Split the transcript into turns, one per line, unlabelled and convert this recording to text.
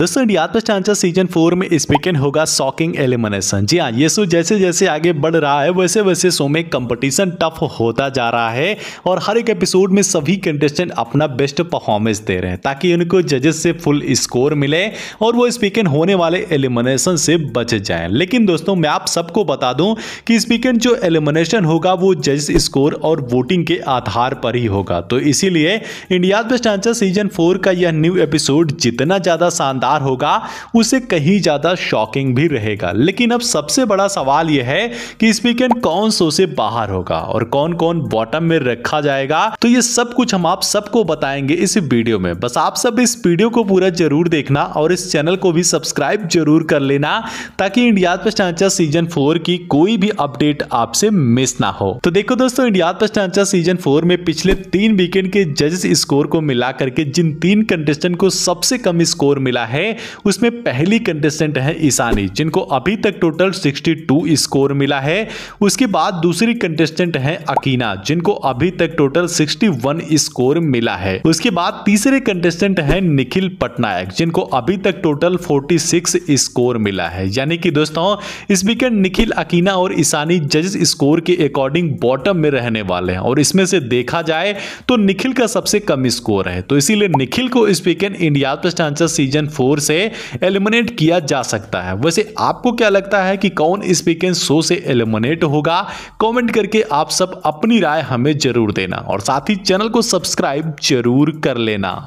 दोस्तों रियात चांचर season four में स्पीकन होगा शॉकिंग एलिमिनेशन जी हाँ ये शो जैसे जैसे आगे बढ़ रहा है वैसे वैसे शो में कंपटीशन टफ होता जा रहा है और हर एक एपिसोड में सभी कंटेस्टेंट अपना बेस्ट परफॉर्मेंस दे रहे हैं ताकि उनको जजेस से फुल स्कोर मिले और वो स्पीकन होने वाले एलिमिनेशन से बच जाए लेकिन दोस्तों मैं आप सबको बता दूँ कि स्पीकन जो एलिमिनेशन होगा वो जज स्कोर और वोटिंग के आधार पर ही होगा तो इसीलिए India best answer season four का यह न्यू एपिसोड जितना ज़्यादा शांत शानदार होगा उसे कहीं ज़्यादा शॉकिंग भी रहेगा लेकिन अब सबसे बड़ा सवाल यह है कि इस वीकेंड कौन सो से बाहर होगा और कौन कौन बॉटम में रखा जाएगा तो ये सब कुछ हम आप सबको बताएंगे इस वीडियो में बस आप सब इस वीडियो को पूरा जरूर देखना और इस चैनल को भी सब्सक्राइब जरूर कर लेना ताकि इंडिया सीजन फोर की कोई भी अपडेट आपसे मिस ना हो तो देखो दोस्तों इंडिया सीजन फोर में पिछले तीन वीकेंड के जजेस स्कोर को मिला करके जिन तीन कंटेस्टेंट को सबसे कम स्कोर मिला है उसमें पहली कंटेस्टेंट है ईसानी जिनको अभी तक टोटल 62 स्कोर मिला है उसके बाद दूसरी कंटेस्टेंट है अकीना जिनको अभी तक टोटल 61 स्कोर मिला है उसके बाद तीसरे कंटेस्टेंट है निखिल पटनायक जिनको अभी तक टोटल 46 स्कोर मिला है यानी कि दोस्तों इस वीकेंड निखिल अकीना और ईसानी जज स्कोर के अकॉर्डिंग बॉटम में रहने वाले हैं और इसमें से देखा जाए तो निखिल का सबसे कम स्कोर है तो इसीलिए निखिल को इस वीकेंड इंडिया सीजन फोर से एलिमिनेट किया जा सकता है वैसे आपको क्या लगता है कि कौन इस वीकेंड शो से एलिमिनेट होगा कमेंट करके आप सब अपनी राय हमें जरूर देना और साथ ही चैनल को सब्सक्राइब जरूर कर लेना